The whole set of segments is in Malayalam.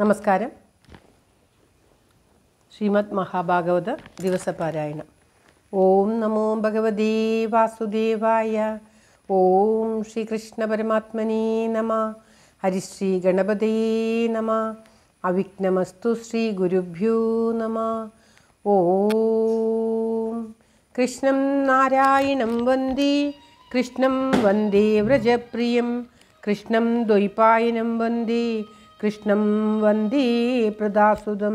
നമസ്കാരം ശ്രീമദ് മഹാഭാഗവത ദിവസപാരായണം ഓം നമോ ഭഗവതീ വാസുദേവായ ഓം ശ്രീകൃഷ്ണ പരമാത്മനേ നമ ഹരിശ്രീ ഗണപതേ നമ അവിഘ്നമസ്തു ശ്രീ ഗുരുഭ്യോ നമ ഓ കൃഷ്ണം നാരായണം വന്ദേ കൃഷ്ണം വന്ദേ വ്രജപ്രിയം കൃഷ്ണം ദ്വൈപായനം വന്ദേ കൃഷ്ണം വന്ദേ പ്രദാസുതം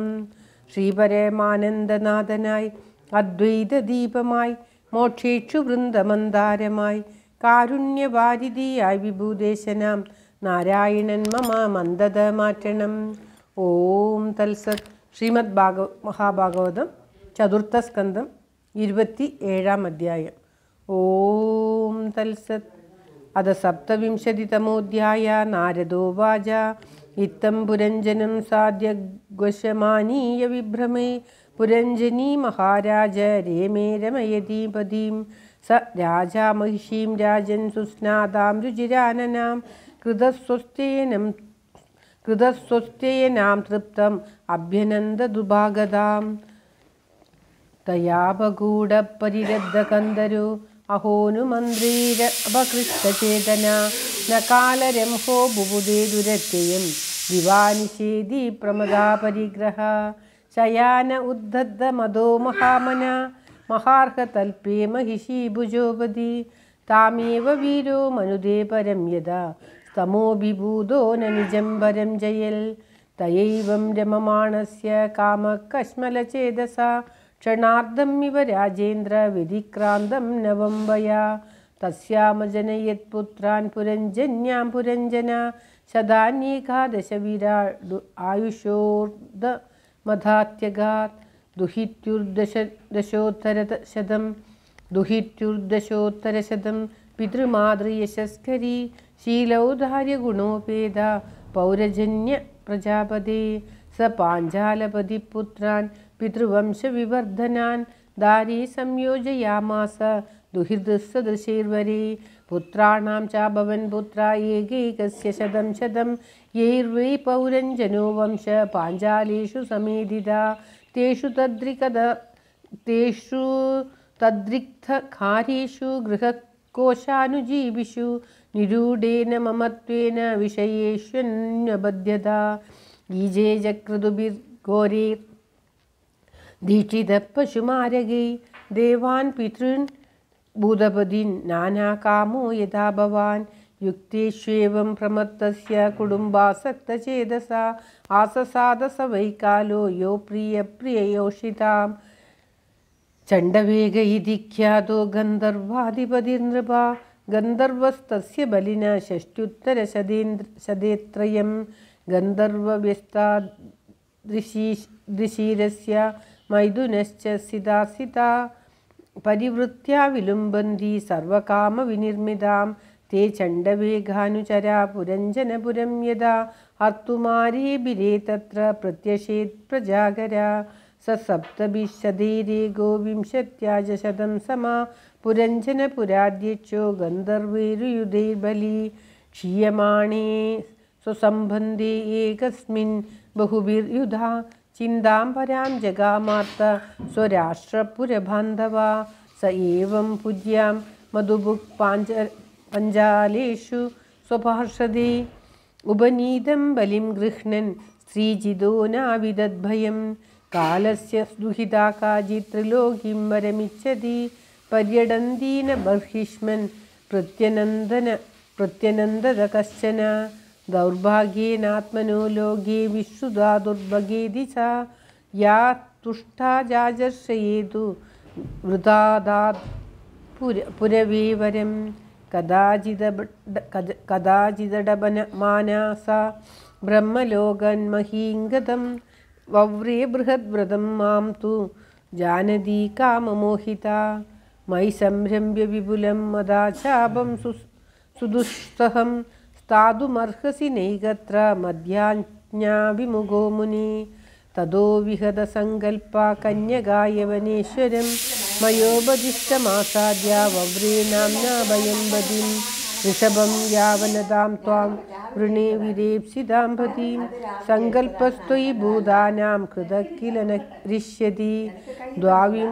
ശ്രീപരമാനന്ദനാഥനായി അദ്വൈതദീപമായി മോക്ഷേക്ഷു വൃന്ദമന്താരമായി കാരുണ്യവാരിധിയായി വിഭൂദേശനാം നാരായണൻ മമ മന്ദത മാറ്റണം ഓം തൽസത് ശ്രീമദ് ഭാഗവ മഹാഭാഗവതം ചതുർത്ഥ സ്കന്ധം ഇരുപത്തി ഏഴാം അധ്യായം ഓം തൽസത് അത സപ്തവിംശതിതമോധ്യായ നാരദോവാച ഇത്തം പുരഞ്ജനം സാധ്യ ഗശമാനീയ വിഭ്രമേ പുരഞ്ജനി മഹാരാജ രേമേ രമയതീപതിം സ രാജാ മഹിഷീം രാജൻ സുസ്നാതാം രുചിരാനനാം കൃതസ്വസ്ഥേനം കൃതസ്വസ്ഥേനാം തൃപ്തം അഭ്യനന്ദദുഭാഗതാം തയാപഗൂഢപരിരബ്ധകന്ധരു അഹോനുമന്ത്രീരപകൃഷ്ടചേതന നകാലരംഹോ ബുബുദേ ദുരത്യയും दिवानिषेधि प्रमदापरिग्रहा शयान मदो महामना महार्हतल्पे महिषी भुजोपदि तामेव वीरो मनुदे परं यदा स्तमोऽभिभूतो न निजं परं जयल् तयैवं रममाणस्य कामकश्मलचेदसा क्षणार्धमिव राजेन्द्रविधिक्रान्तं नवम्बया तस्यामजनयत्पुत्रान् पुरञ्जना ശതാന്യേകാദശവീരാ ആയുഷോർദമധാത്യഗാത് ദുഹിത്യുർദശ ദശോത്തര ശതം ദുഹിത്യുർദശോത്തരശതം പിതൃമാതൃയശസ്കരി ശീലൗദാര്യഗുണോപേത പൗരജന്യ പ്രജാപതി സ പാഞ്ചാലപതിപുത്രാൻ പിതൃവംശവിവർദ്ധനാൻ ദാരീ സംയോജയാമാസ दुहिर्दसदृशैर्वरी पुत्राणां चाभवन् पुत्रा एकैकस्य शतं शतं यैर्वै पौरञ्जनो वंश पाञ्जालेषु समेधिता तेषु तद्रिकद तेषु तद्रिक्तकारेषु गृहकोशानुजीविषु निरूढेन ममत्वेन विषयेष्वन्यबध्यता देवान् पितृन् भूधपदि नानाकामो यदा भवान् युक्तेष्वेवं प्रमत्तस्य कुटुम्बासक्तचेदसा आससादस वैकालो यो प्रियप्रिययोषितां चण्डवेग इति ख्यातो गन्धर्वाधिपति गन्धर्वस्तस्य बलिना षष्ट्युत्तरशदेन्द्र शतेत्रयं गन्धर्वव्यस्तादृशी दृशीरस्य मैदुनश्च सिदासिता परिवृत्त्या विलुम्बन्ती सर्वकामविनिर्मितां ते चण्डवेघानुचरा पुरञ्जनपुरं यदा हर्तुमारीभिरे तत्र प्रत्यशेत् प्रजागरा स सप्तभिशदेरे गोविंशत्याजशतं समा पुरञ्जनपुराध्यक्षो गन्धर्वैरुयुधैर्बली क्षीयमाणे स्वसम्बन्धे एकस्मिन् बहुभिर्युधा चिंतांबरा जगामार्त स्वराष्ट्रपुरबान्धवा स एवं पूज्यां मधुबुक् पाञ्च पञ्जालेषु स्वपार्षदे उपनीतं बलिं गृह्णन् स्त्रीजिदो नाविदद्भयं कालस्य दुहिता काचित् त्रिलोकीं वरमिच्छति पर्यडन्ती न बर्हिष्मन् प्रत्यनन्दन प्रत्यनन्दद कश्चन दौर्भाग्येनात्मनो लोके विश्रुधा दुर्भगे दिशा या तुष्टा जाजर्षयेतु वृथा पुर पुरवीवरं कदाचिदडबनमाना सा ब्रह्मलोकन्महीङ्गतं वव्रे बृहद्व्रतं मां तु जानदी काममोहिता मयि संरम्भ्य विपुलं मदा शापं सु सुदुस्थहं താതുമർഹസി നൈകത്ര മധ്യാജ്ഞാഭിമുഖോ മുനി തതോ വിഹത സങ്കൽപ്പ കന്യകായവനേശ്വരം മയോപദിഷ്ടമാസാദ്യ വവ്രീനാംനാ ഭയംബതിം ഋഷഭം യാവനതാം ത്വാം വൃണേ വിരേപ്സിതാം പതിം സങ്കല്പസ്ത്വയി ഭൂതാനാം കൃതക്കിലനരിഷ്യതി ദ്വാവിം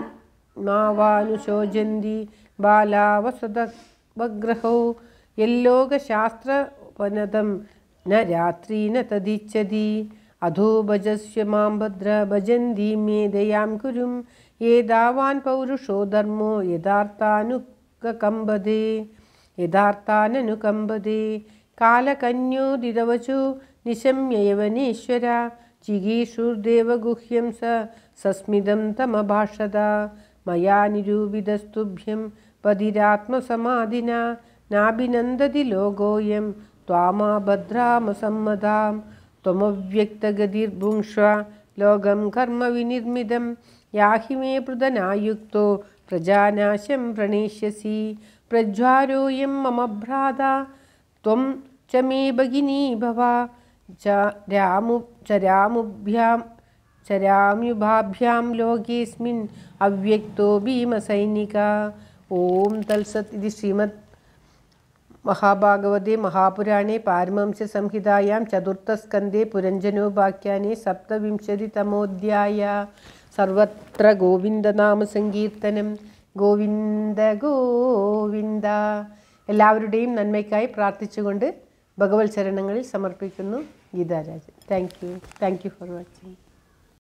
മാവാനുശോചന്തി ബാലാവസദവഗ്രഹോ യല്ലോകശാസ്ത്ര उपनदं न रात्री न तदिच्छति अधो भजस्य मां भद्र भजन्ति मे दयां कुरुं ये दावान् पौरुषो धर्मो यथार्थानुकम्बदे यथार्थाननुकम्बदे कालकन्योदिदवचु निशम्ययवनीश्वर जिगीषुर्देवगुह्यं स सस्मिदं तमभाषत मया निरूपितस्तुभ्यं पदिरात्मसमाधिना नाभिनन्दति लोकोऽयं त्वामाभद्रामुसम्मदां त्वमव्यक्तगतिर्भुङ्क्ष्व लोकं कर्मविनिर्मितं याहि मे पृदनायुक्तो प्रजानाशं प्रणेष्यसि प्रज्वारोऽयं मम भ्राता त्वं च मे भगिनी भव चरामु चरामुभ्यां चराम्युभाभ्यां लोकेऽस्मिन् अव्यक्तो भीमसैनिका ॐ तल्सत् इति श्रीमत् മഹാഭാഗവതി മഹാപുരാണേ പാരമംസ സംഹിതായാം ചതുർത്ഥസ്കന്ധേ പുരഞ്ജനോപാഖ്യാനെ സപ്തവിംശതിതമോധ്യായ സർവത്ര ഗോവിന്ദനാമസങ്കീർത്തനം ഗോവിന്ദ ഗോവിന്ദ എല്ലാവരുടെയും നന്മയ്ക്കായി പ്രാർത്ഥിച്ചുകൊണ്ട് ഭഗവത് ചരണങ്ങളിൽ സമർപ്പിക്കുന്നു Geetharajan thank you thank you for watching